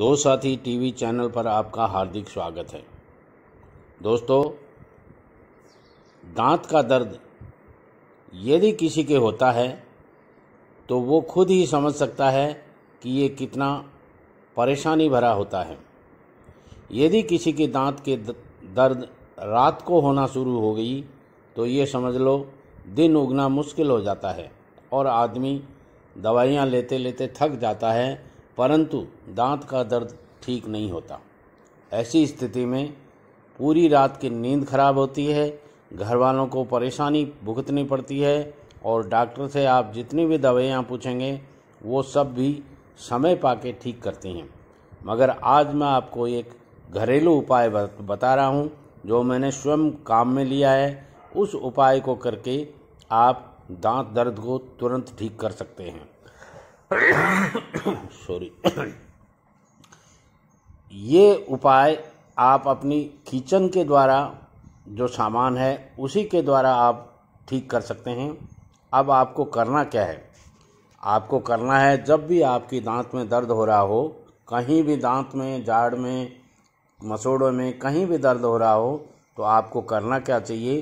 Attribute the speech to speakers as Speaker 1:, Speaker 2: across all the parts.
Speaker 1: दो साथी TV channel पर आपका हार्दिक स्वागत है दोस्तों दांत का दर्द यदि किसी के होता है तो वो खुद ही समझ सकता है कि ये कितना परेशानी भरा होता है यदि किसी के दांत के दर्द रात को होना शुरू हो गई तो ये समझ लो दिन उगना मुश्किल हो जाता है और आदमी दवाइयाँ लेते लेते थक जाता है परंतु दांत का दर्द ठीक नहीं होता ऐसी स्थिति में पूरी रात की नींद खराब होती है घर वालों को परेशानी भुगतनी पड़ती है और डॉक्टर से आप जितनी भी दवाइयाँ पूछेंगे वो सब भी समय पाके ठीक करती हैं मगर आज मैं आपको एक घरेलू उपाय बता रहा हूँ जो मैंने स्वयं काम में लिया है उस उपाय को करके आप दांत दर्द को तुरंत ठीक कर सकते हैं सॉरी ये उपाय आप अपनी किचन के द्वारा जो सामान है उसी के द्वारा आप ठीक कर सकते हैं अब आपको करना क्या है आपको करना है जब भी आपकी दांत में दर्द हो रहा हो कहीं भी दांत में जाड़ में मसोड़ों में कहीं भी दर्द हो रहा हो तो आपको करना क्या चाहिए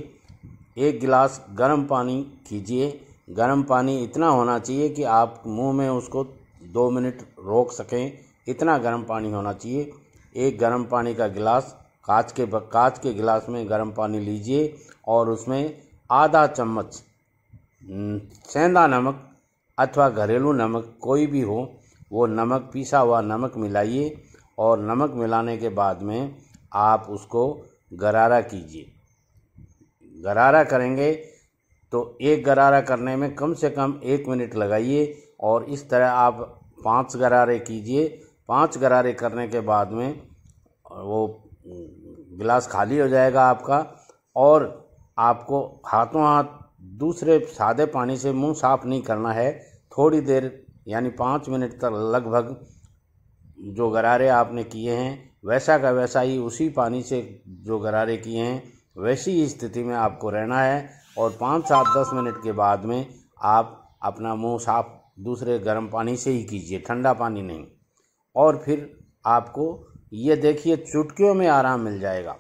Speaker 1: एक गिलास गर्म पानी कीजिए गर्म पानी इतना होना चाहिए कि आप मुंह में उसको दो मिनट रोक सकें इतना गर्म पानी होना चाहिए एक गर्म पानी का गिलास कांच के कांच के गिलास में गर्म पानी लीजिए और उसमें आधा चम्मच सेंधा नमक अथवा घरेलू नमक कोई भी हो वो नमक पीसा हुआ नमक मिलाइए और नमक मिलाने के बाद में आप उसको गरारा कीजिए गरारा करेंगे तो एक गरारा करने में कम से कम एक मिनट लगाइए और इस तरह आप पांच गरारे कीजिए पांच गरारे करने के बाद में वो गिलास खाली हो जाएगा आपका और आपको हाथों हाथ दूसरे सादे पानी से मुंह साफ नहीं करना है थोड़ी देर यानी पाँच मिनट तक लगभग जो गरारे आपने किए हैं वैसा का वैसा ही उसी पानी से जो गरारे किए हैं वैसी ही स्थिति में आपको रहना है और पाँच सात दस मिनट के बाद में आप अपना मुंह साफ दूसरे गर्म पानी से ही कीजिए ठंडा पानी नहीं और फिर आपको ये देखिए चुटकियों में आराम मिल जाएगा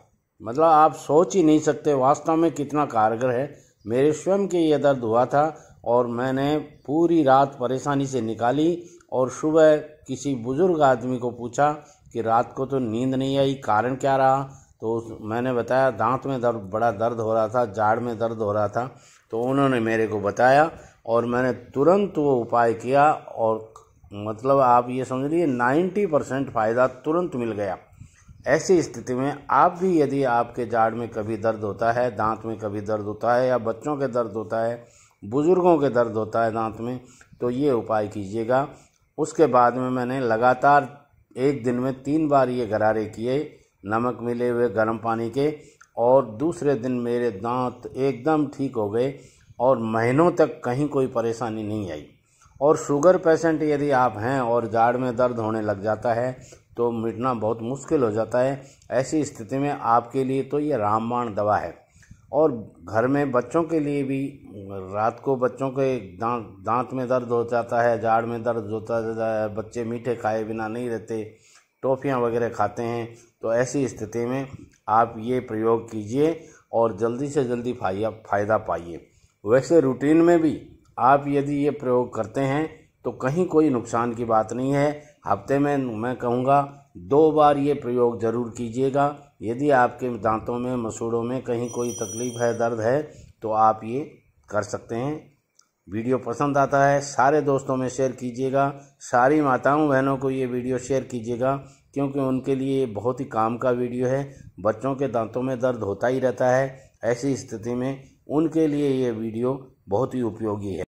Speaker 1: मतलब आप सोच ही नहीं सकते वास्तव में कितना कारगर है मेरे स्वयं के ये दर्द हुआ था और मैंने पूरी रात परेशानी से निकाली और सुबह किसी बुज़ुर्ग आदमी को पूछा कि रात को तो नींद नहीं आई कारण क्या रहा तो उस मैंने बताया दांत में दर्द बड़ा दर्द हो रहा था जाड़ में दर्द हो रहा था तो उन्होंने मेरे को बताया और मैंने तुरंत वो उपाय किया और मतलब आप ये समझ नाइन्टी परसेंट फ़ायदा तुरंत मिल गया ऐसी स्थिति में आप भी यदि आपके जाड़ में कभी दर्द होता है दांत में कभी दर्द होता है या बच्चों के दर्द होता है बुज़ुर्गों के दर्द होता है दांत में तो ये उपाय कीजिएगा उसके बाद में मैंने लगातार एक दिन में तीन बार ये गरारे किए नमक मिले हुए गर्म पानी के और दूसरे दिन मेरे दांत एकदम ठीक हो गए और महीनों तक कहीं कोई परेशानी नहीं आई और शुगर पेशेंट यदि आप हैं और जाड़ में दर्द होने लग जाता है तो मिटना बहुत मुश्किल हो जाता है ऐसी स्थिति में आपके लिए तो ये रामबाण दवा है और घर में बच्चों के लिए भी रात को बच्चों के दांत दांत में दर्द हो जाता है जाड़ में दर्द होता है बच्चे मीठे खाए बिना नहीं रहते टॉफ़ियाँ वगैरह खाते हैं तो ऐसी स्थिति में आप ये प्रयोग कीजिए और जल्दी से जल्दी फायदा फायदा पाइए वैसे रूटीन में भी आप यदि ये प्रयोग करते हैं तो कहीं कोई नुकसान की बात नहीं है हफ्ते में मैं कहूँगा दो बार ये प्रयोग ज़रूर कीजिएगा यदि आपके दांतों में मसूड़ों में कहीं कोई तकलीफ़ है दर्द है तो आप ये कर सकते हैं वीडियो पसंद आता है सारे दोस्तों में शेयर कीजिएगा सारी माताओं बहनों को ये वीडियो शेयर कीजिएगा क्योंकि उनके लिए बहुत ही काम का वीडियो है बच्चों के दांतों में दर्द होता ही रहता है ऐसी स्थिति में उनके लिए ये वीडियो बहुत ही उपयोगी है